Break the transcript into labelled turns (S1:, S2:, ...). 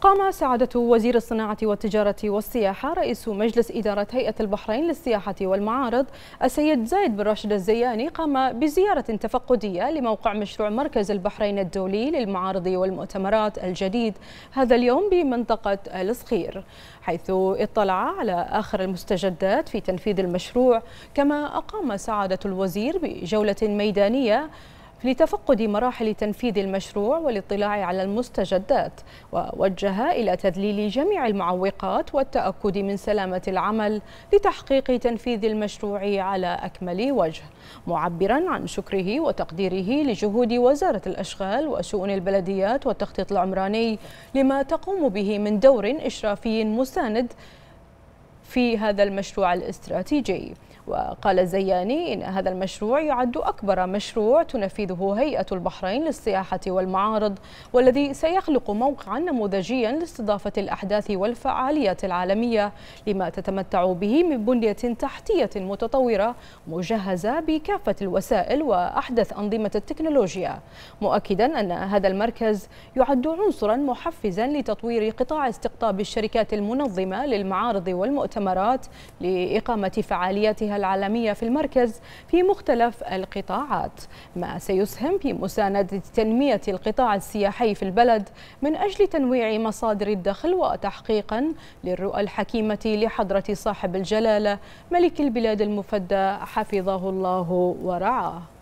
S1: قام سعادة وزير الصناعة والتجارة والسياحة رئيس مجلس إدارة هيئة البحرين للسياحة والمعارض السيد زايد بن راشد الزياني قام بزيارة تفقدية لموقع مشروع مركز البحرين الدولي للمعارض والمؤتمرات الجديد هذا اليوم بمنطقة الصخير حيث اطلع على آخر المستجدات في تنفيذ المشروع كما أقام سعادة الوزير بجولة ميدانية لتفقد مراحل تنفيذ المشروع والاطلاع على المستجدات ووجه إلى تذليل جميع المعوقات والتأكد من سلامة العمل لتحقيق تنفيذ المشروع على أكمل وجه معبرا عن شكره وتقديره لجهود وزارة الأشغال وشؤون البلديات والتخطيط العمراني لما تقوم به من دور إشرافي مساند في هذا المشروع الاستراتيجي وقال الزياني إن هذا المشروع يعد أكبر مشروع تنفذه هيئة البحرين للسياحة والمعارض والذي سيخلق موقعا نموذجيا لاستضافة الأحداث والفعاليات العالمية لما تتمتع به من بنية تحتية متطورة مجهزة بكافة الوسائل وأحدث أنظمة التكنولوجيا مؤكدا أن هذا المركز يعد عنصرا محفزا لتطوير قطاع استقطاب الشركات المنظمة للمعارض والمؤتمرات ثمرات لإقامة فعاليتها العالمية في المركز في مختلف القطاعات ما سيسهم في مساندة تنمية القطاع السياحي في البلد من أجل تنويع مصادر الدخل وتحقيقا للرؤى الحكيمة لحضرة صاحب الجلالة ملك البلاد المفدى حفظه الله ورعاه